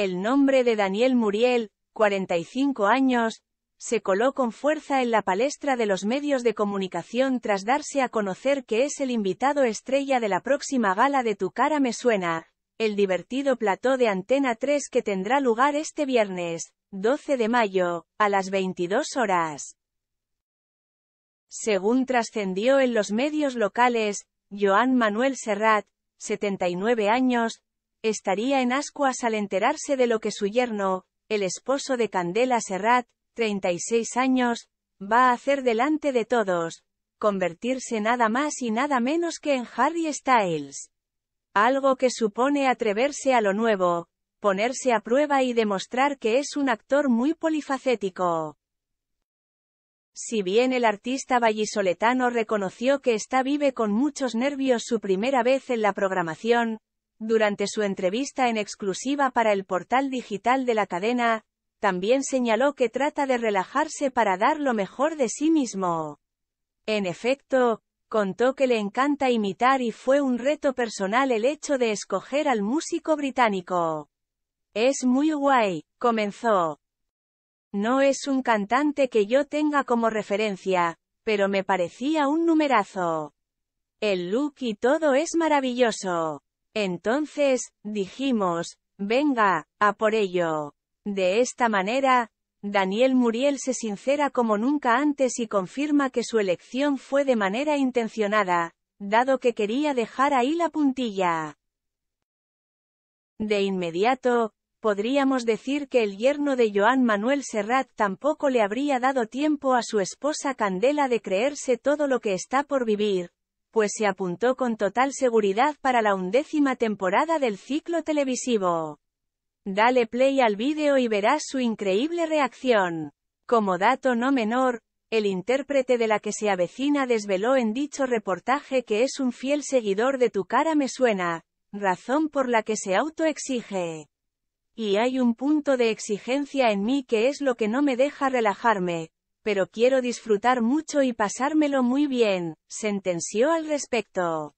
El nombre de Daniel Muriel, 45 años, se coló con fuerza en la palestra de los medios de comunicación tras darse a conocer que es el invitado estrella de la próxima gala de Tu cara me suena, el divertido plató de Antena 3 que tendrá lugar este viernes, 12 de mayo, a las 22 horas. Según trascendió en los medios locales, Joan Manuel Serrat, 79 años, estaría en ascuas al enterarse de lo que su yerno, el esposo de Candela Serrat, 36 años, va a hacer delante de todos, convertirse nada más y nada menos que en Harry Styles. Algo que supone atreverse a lo nuevo, ponerse a prueba y demostrar que es un actor muy polifacético. Si bien el artista vallisoletano reconoció que está vive con muchos nervios su primera vez en la programación, durante su entrevista en exclusiva para el portal digital de la cadena, también señaló que trata de relajarse para dar lo mejor de sí mismo. En efecto, contó que le encanta imitar y fue un reto personal el hecho de escoger al músico británico. Es muy guay, comenzó. No es un cantante que yo tenga como referencia, pero me parecía un numerazo. El look y todo es maravilloso. Entonces, dijimos, venga, a por ello. De esta manera, Daniel Muriel se sincera como nunca antes y confirma que su elección fue de manera intencionada, dado que quería dejar ahí la puntilla. De inmediato, podríamos decir que el yerno de Joan Manuel Serrat tampoco le habría dado tiempo a su esposa Candela de creerse todo lo que está por vivir, pues se apuntó con total seguridad para la undécima temporada del ciclo televisivo. Dale play al vídeo y verás su increíble reacción. Como dato no menor, el intérprete de la que se avecina desveló en dicho reportaje que es un fiel seguidor de Tu cara me suena, razón por la que se autoexige. Y hay un punto de exigencia en mí que es lo que no me deja relajarme, pero quiero disfrutar mucho y pasármelo muy bien, sentenció al respecto.